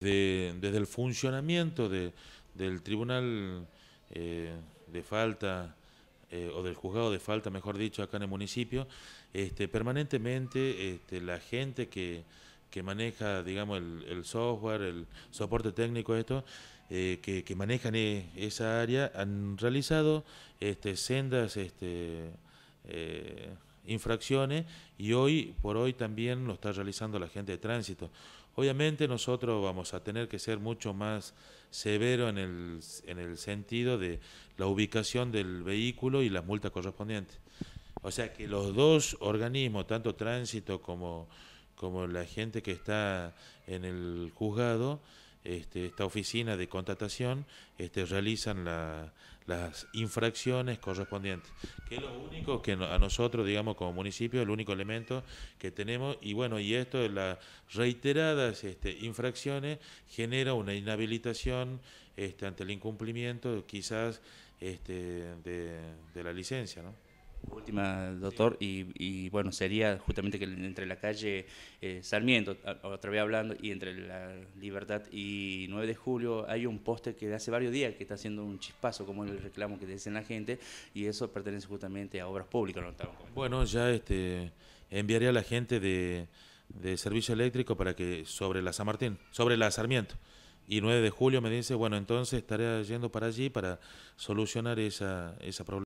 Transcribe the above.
desde el funcionamiento del tribunal eh, de falta eh, o del juzgado de falta, mejor dicho, acá en el municipio, este, permanentemente este, la gente que, maneja, digamos, el, software, el soporte técnico, esto, eh, que, manejan esa área, han realizado este, sendas este, infracciones y hoy por hoy también lo está realizando la gente de tránsito. Obviamente nosotros vamos a tener que ser mucho más severo en el, en el sentido de la ubicación del vehículo y la multa correspondiente. O sea que los dos organismos, tanto tránsito como, como la gente que está en el juzgado, este, esta oficina de contratación este, realizan las infracciones correspondientes, que es lo único que a nosotros, digamos, como municipio, el único elemento que tenemos, y bueno, y esto, de las reiteradas este, infracciones genera una inhabilitación este, ante el incumplimiento quizás este, de, de la licencia, ¿no? Última, doctor, y, bueno, sería justamente que entre la calle eh, Sarmiento, otra vez hablando, y entre la Libertad y 9 de Julio, hay un poste que hace varios días que está haciendo un chispazo, como el reclamo que dicen la gente, y eso pertenece justamente a obras públicas. ¿no? Bueno, ya este, enviaré a la gente de, servicio eléctrico para que sobre la San Martín, sobre la Sarmiento, y 9 de julio me dice, bueno, entonces estaré yendo para allí para solucionar esa, esa problemática.